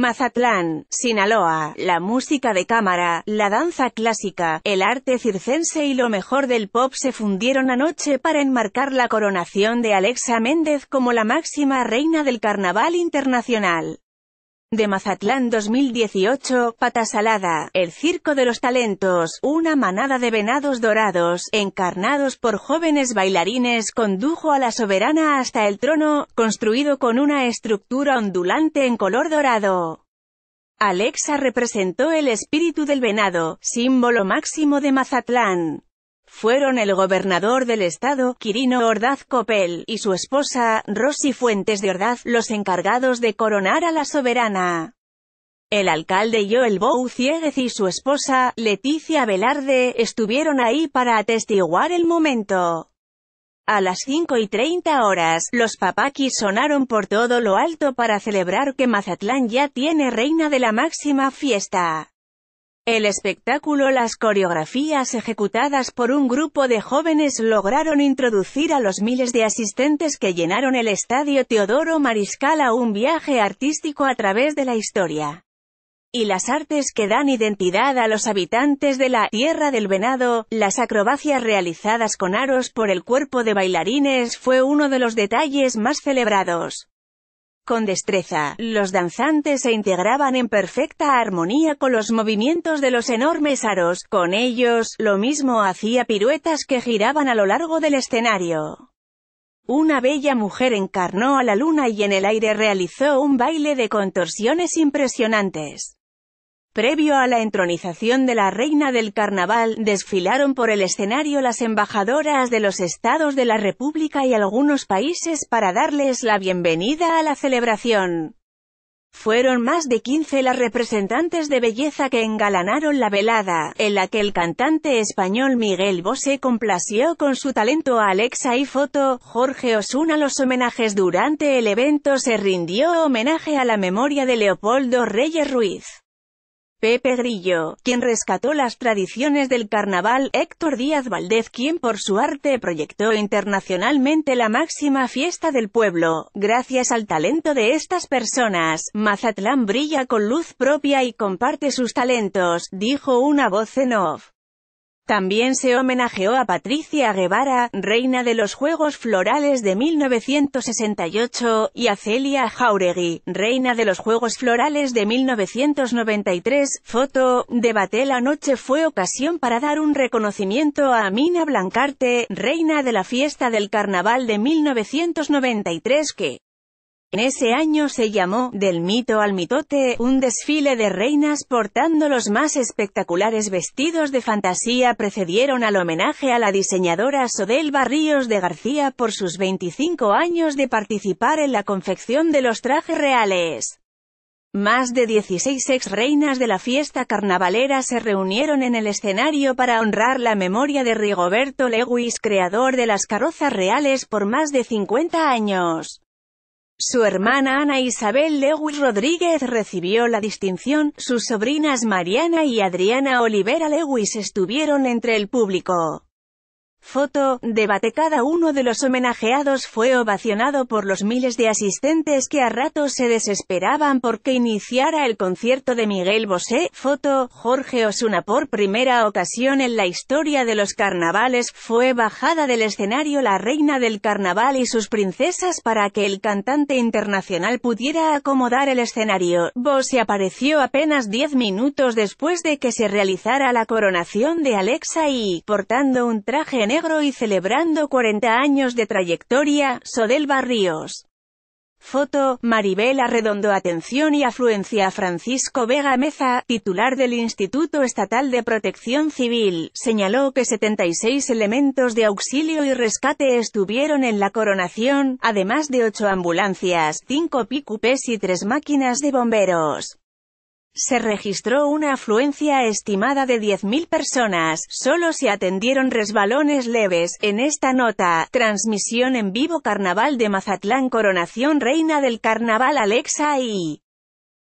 Mazatlán, Sinaloa, la música de cámara, la danza clásica, el arte circense y lo mejor del pop se fundieron anoche para enmarcar la coronación de Alexa Méndez como la máxima reina del carnaval internacional de Mazatlán 2018, salada. El Circo de los Talentos, una manada de venados dorados, encarnados por jóvenes bailarines, condujo a la soberana hasta el trono, construido con una estructura ondulante en color dorado. Alexa representó el espíritu del venado, símbolo máximo de Mazatlán fueron el gobernador del estado, Quirino Ordaz Copel, y su esposa, Rosy Fuentes de Ordaz, los encargados de coronar a la soberana. El alcalde Joel Ciegues y su esposa, Leticia Velarde, estuvieron ahí para atestiguar el momento. A las 5 y 30 horas, los papakis sonaron por todo lo alto para celebrar que Mazatlán ya tiene reina de la máxima fiesta. El espectáculo Las coreografías ejecutadas por un grupo de jóvenes lograron introducir a los miles de asistentes que llenaron el estadio Teodoro Mariscal a un viaje artístico a través de la historia y las artes que dan identidad a los habitantes de la Tierra del Venado, las acrobacias realizadas con aros por el cuerpo de bailarines fue uno de los detalles más celebrados. Con destreza, los danzantes se integraban en perfecta armonía con los movimientos de los enormes aros, con ellos, lo mismo hacía piruetas que giraban a lo largo del escenario. Una bella mujer encarnó a la luna y en el aire realizó un baile de contorsiones impresionantes. Previo a la entronización de la reina del carnaval, desfilaron por el escenario las embajadoras de los estados de la República y algunos países para darles la bienvenida a la celebración. Fueron más de 15 las representantes de belleza que engalanaron la velada, en la que el cantante español Miguel Bosé complació con su talento a Alexa y Foto. Jorge Osuna los homenajes durante el evento se rindió homenaje a la memoria de Leopoldo Reyes Ruiz. Pepe Grillo, quien rescató las tradiciones del carnaval, Héctor Díaz Valdez quien por su arte proyectó internacionalmente la máxima fiesta del pueblo. Gracias al talento de estas personas, Mazatlán brilla con luz propia y comparte sus talentos, dijo una voz en off. También se homenajeó a Patricia Guevara, reina de los Juegos Florales de 1968, y a Celia Jauregui, reina de los Juegos Florales de 1993. Foto, debate La noche fue ocasión para dar un reconocimiento a Mina Blancarte, reina de la fiesta del carnaval de 1993 que en ese año se llamó, del mito al mitote, un desfile de reinas portando los más espectaculares vestidos de fantasía precedieron al homenaje a la diseñadora Sodel Barríos de García por sus 25 años de participar en la confección de los trajes reales. Más de 16 ex reinas de la fiesta carnavalera se reunieron en el escenario para honrar la memoria de Rigoberto Lewis, creador de las carrozas reales por más de 50 años. Su hermana Ana Isabel Lewis Rodríguez recibió la distinción, sus sobrinas Mariana y Adriana Olivera Lewis estuvieron entre el público. Foto, debate Cada uno de los homenajeados fue ovacionado por los miles de asistentes que a ratos se desesperaban porque iniciara el concierto de Miguel Bosé. Foto, Jorge Osuna por primera ocasión en la historia de los carnavales fue bajada del escenario la reina del carnaval y sus princesas para que el cantante internacional pudiera acomodar el escenario. Bosé apareció apenas 10 minutos después de que se realizara la coronación de Alexa y, portando un traje en negro y celebrando 40 años de trayectoria, Sodel Barrios. Foto, Maribel arredondó atención y afluencia Francisco Vega Meza, titular del Instituto Estatal de Protección Civil, señaló que 76 elementos de auxilio y rescate estuvieron en la coronación, además de 8 ambulancias, 5 picupes y 3 máquinas de bomberos se registró una afluencia estimada de 10.000 personas, solo se atendieron resbalones leves. En esta nota, transmisión en vivo Carnaval de Mazatlán Coronación Reina del Carnaval Alexa y...